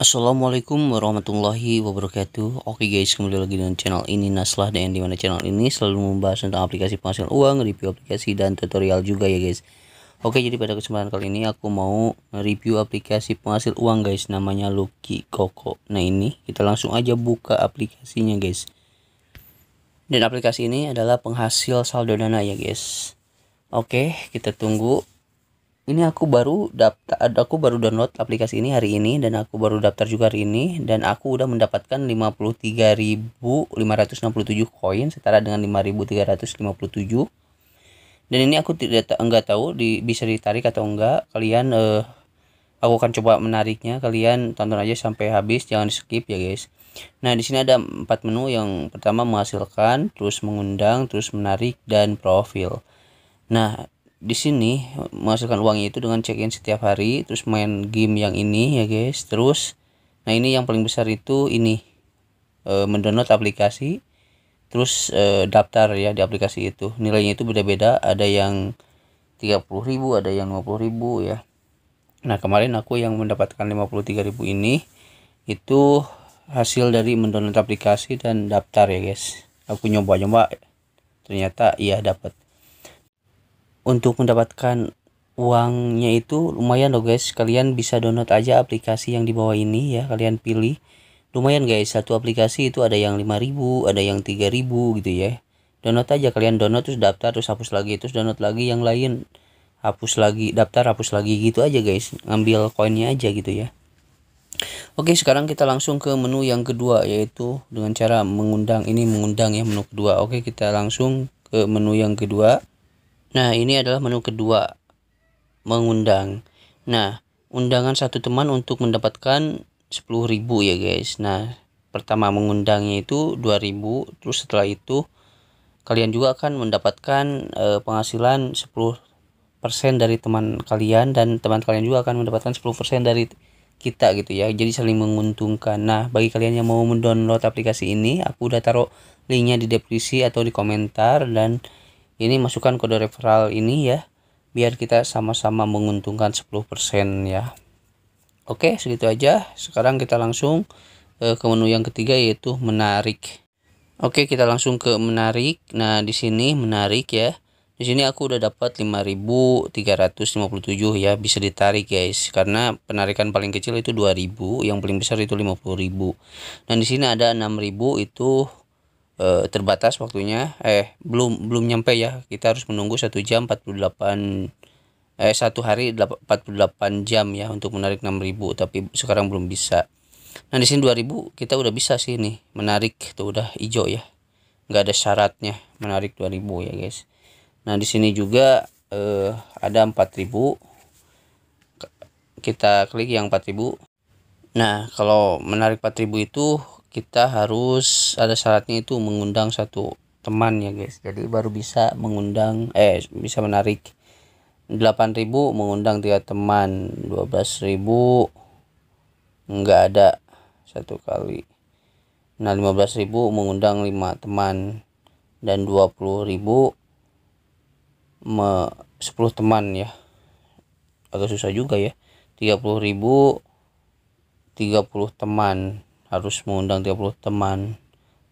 Assalamualaikum warahmatullahi wabarakatuh Oke guys kembali lagi dengan channel ini Naslah dan dimana channel ini selalu membahas tentang aplikasi penghasil uang review aplikasi dan tutorial juga ya guys Oke jadi pada kesempatan kali ini aku mau review aplikasi penghasil uang guys namanya Lucky Koko Nah ini kita langsung aja buka aplikasinya guys Dan aplikasi ini adalah penghasil saldo dana ya guys Oke kita tunggu ini aku baru daftar aku baru download aplikasi ini hari ini dan aku baru daftar juga hari ini dan aku udah mendapatkan 53.567 koin setara dengan 5.357 dan ini aku tidak enggak tahu di, bisa ditarik atau enggak kalian eh, aku akan coba menariknya kalian tonton aja sampai habis jangan di skip ya guys nah di sini ada empat menu yang pertama menghasilkan terus mengundang terus menarik dan profil nah di sini menghasilkan uangnya itu dengan check in setiap hari terus main game yang ini ya guys terus nah ini yang paling besar itu ini e, mendownload aplikasi terus e, daftar ya di aplikasi itu nilainya itu beda-beda ada yang 30.000 ada yang 50.000 ya nah kemarin aku yang mendapatkan 53.000 ini itu hasil dari mendownload aplikasi dan daftar ya guys aku nyoba-nyoba ternyata iya dapat untuk mendapatkan uangnya itu lumayan loh guys kalian bisa download aja aplikasi yang di bawah ini ya kalian pilih lumayan guys satu aplikasi itu ada yang 5000 ada yang 3000 gitu ya download aja kalian download terus daftar terus hapus lagi terus download lagi yang lain hapus lagi daftar hapus lagi gitu aja guys ngambil koinnya aja gitu ya Oke sekarang kita langsung ke menu yang kedua yaitu dengan cara mengundang ini mengundang ya menu kedua Oke kita langsung ke menu yang kedua Nah, ini adalah menu kedua, mengundang. Nah, undangan satu teman untuk mendapatkan 10.000 ya, guys. Nah, pertama mengundangnya itu 2.000, terus setelah itu kalian juga akan mendapatkan e, penghasilan 10% dari teman kalian dan teman kalian juga akan mendapatkan 10% dari kita gitu ya. Jadi saling menguntungkan. Nah, bagi kalian yang mau mendownload aplikasi ini, aku udah taruh linknya di deskripsi atau di komentar dan ini masukkan kode referral ini ya biar kita sama-sama menguntungkan 10% ya oke segitu aja sekarang kita langsung eh, ke menu yang ketiga yaitu menarik oke kita langsung ke menarik nah di sini menarik ya di sini aku udah dapat 5357 ya bisa ditarik guys karena penarikan paling kecil itu 2000 yang paling besar itu 50000 dan di sini ada 6000 itu e, terbatas waktunya eh belum belum nyampe ya kita harus menunggu satu jam 48 eh satu hari 48 jam ya untuk menarik 6000 tapi sekarang belum bisa nah di sini 2000 kita udah bisa sih nih menarik tuh udah hijau ya nggak ada syaratnya menarik 2000 ya guys nah di sini juga eh, ada 4000 kita klik yang 4000 nah kalau menarik 4000 itu kita harus ada syaratnya itu mengundang satu teman ya guys jadi baru bisa mengundang eh bisa menarik 8000 mengundang tiga teman 12000 enggak ada satu kali nah 15000 mengundang lima teman dan 20000 me 10 teman ya agak susah juga ya 30000 30 teman harus mengundang 30 teman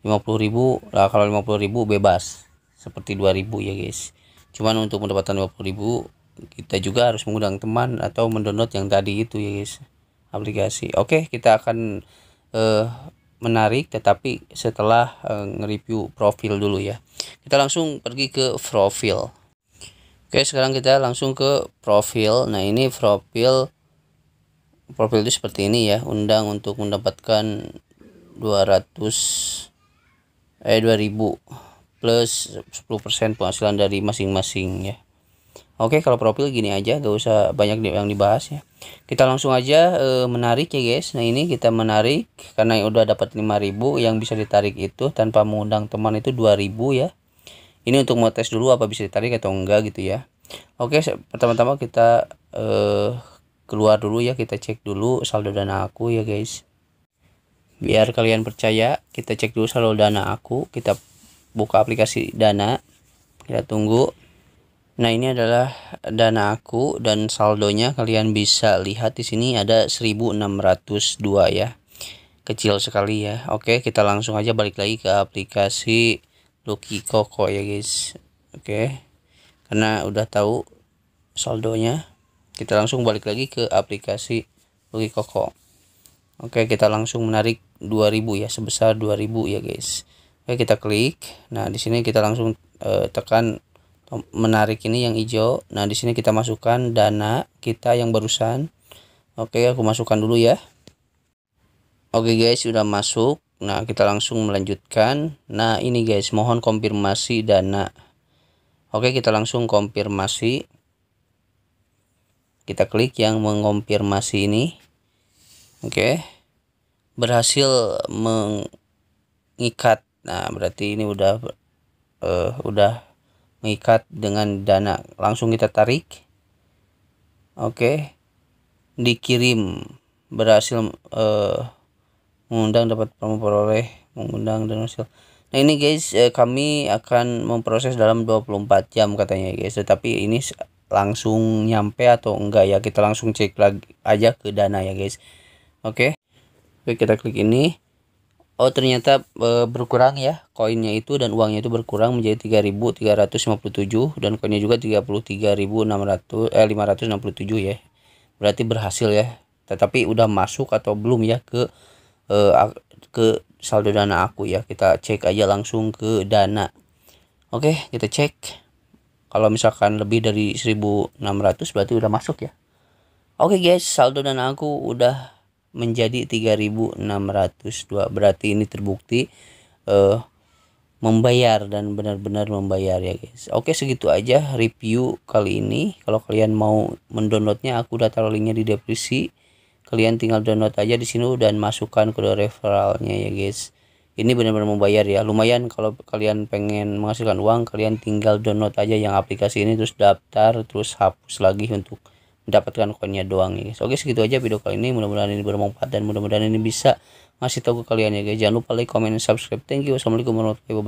50 ribu lah kalau 50 ribu bebas seperti 2000 ya guys cuman untuk mendapatkan 50 ribu kita juga harus mengundang teman atau mendownload yang tadi itu ya guys aplikasi oke kita akan uh, menarik tetapi setelah uh, nge-review profil dulu ya kita langsung pergi ke profil oke sekarang kita langsung ke profil nah ini profil profil itu seperti ini ya undang untuk mendapatkan 200 eh 2000 plus 10% penghasilan dari masing-masing ya Oke kalau profil gini aja gak usah banyak yang dibahas ya kita langsung aja e, menarik ya guys nah ini kita menarik karena udah dapat 5000 yang bisa ditarik itu tanpa mengundang teman itu 2000 ya ini untuk mau tes dulu apa bisa ditarik atau enggak gitu ya Oke pertama-tama kita e, keluar dulu ya kita cek dulu saldo dana aku ya guys biar kalian percaya kita cek dulu saldo dana aku kita buka aplikasi dana kita tunggu nah ini adalah dana aku dan saldonya kalian bisa lihat di sini ada 1602 ya kecil sekali ya oke kita langsung aja balik lagi ke aplikasi Lucky Koko ya guys oke karena udah tahu saldonya kita langsung balik lagi ke aplikasi Rugi Koko Oke kita langsung menarik 2000 ya sebesar 2000 ya guys Oke kita klik nah di sini kita langsung eh, tekan menarik ini yang hijau nah di sini kita masukkan dana kita yang barusan oke aku masukkan dulu ya oke guys sudah masuk nah kita langsung melanjutkan nah ini guys mohon konfirmasi dana oke kita langsung konfirmasi kita klik yang mengonfirmasi ini oke okay. berhasil mengikat nah berarti ini udah uh, udah mengikat dengan dana langsung kita tarik oke okay. dikirim berhasil uh, mengundang dapat memperoleh mengundang dan hasil Nah ini guys eh, kami akan memproses dalam 24 jam katanya guys tetapi ini langsung nyampe atau enggak ya kita langsung cek lagi aja ke dana ya guys oke okay. kita klik ini oh ternyata e, berkurang ya koinnya itu dan uangnya itu berkurang menjadi 3357 dan koinnya juga 33.600 eh 567 ya berarti berhasil ya tetapi udah masuk atau belum ya ke e, ke saldo dana aku ya kita cek aja langsung ke dana oke okay, kita cek kalau misalkan lebih dari 1600 berarti udah masuk ya oke okay guys saldo dan aku udah menjadi 3602 berarti ini terbukti uh, membayar dan benar-benar membayar ya guys oke segitu aja review kali ini kalau kalian mau mendownloadnya aku udah taruh linknya di deskripsi kalian tinggal download aja di sini dan masukkan kode referralnya ya guys ini benar-benar membayar ya lumayan kalau kalian pengen menghasilkan uang kalian tinggal download aja yang aplikasi ini terus daftar terus hapus lagi untuk mendapatkan koinnya doang ya guys oke segitu aja video kali ini mudah-mudahan ini bermanfaat dan mudah-mudahan ini bisa ngasih tahu ke kalian ya guys jangan lupa like comment dan subscribe thank you wassalamualaikum warahmatullahi wabarakatuh